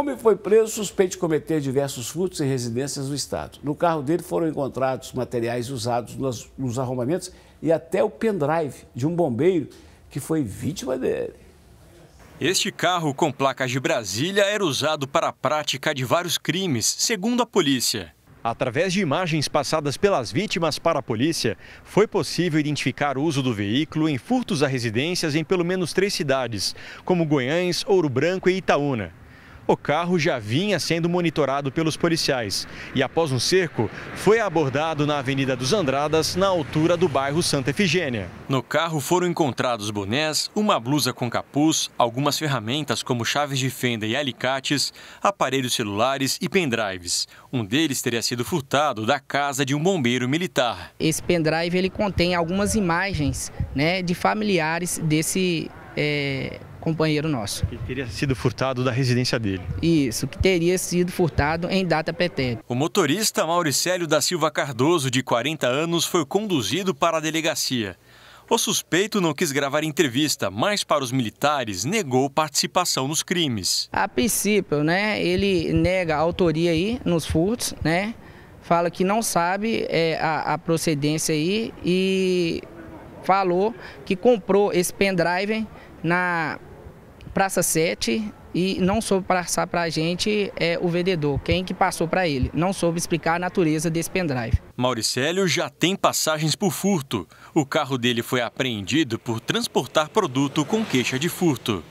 homem foi preso suspeito de cometer diversos furtos em residências do Estado. No carro dele foram encontrados materiais usados nos, nos arrombamentos e até o pendrive de um bombeiro que foi vítima dele. Este carro com placas de Brasília era usado para a prática de vários crimes, segundo a polícia. Através de imagens passadas pelas vítimas para a polícia, foi possível identificar o uso do veículo em furtos a residências em pelo menos três cidades, como Goiânia, Ouro Branco e Itaúna. O carro já vinha sendo monitorado pelos policiais e, após um cerco, foi abordado na Avenida dos Andradas, na altura do bairro Santa Efigênia. No carro foram encontrados bonés, uma blusa com capuz, algumas ferramentas como chaves de fenda e alicates, aparelhos celulares e pendrives. Um deles teria sido furtado da casa de um bombeiro militar. Esse pendrive ele contém algumas imagens né, de familiares desse é, companheiro nosso. Que teria sido furtado da residência dele. Isso, que teria sido furtado em data pretérita. O motorista Mauricélio da Silva Cardoso, de 40 anos, foi conduzido para a delegacia. O suspeito não quis gravar entrevista, mas para os militares negou participação nos crimes. A princípio, né, ele nega a autoria aí nos furtos, né? Fala que não sabe é, a, a procedência aí e falou que comprou esse pendrive na Praça 7 e não soube passar para a gente é, o vendedor, quem que passou para ele. Não soube explicar a natureza desse pendrive. Mauricélio já tem passagens por furto. O carro dele foi apreendido por transportar produto com queixa de furto.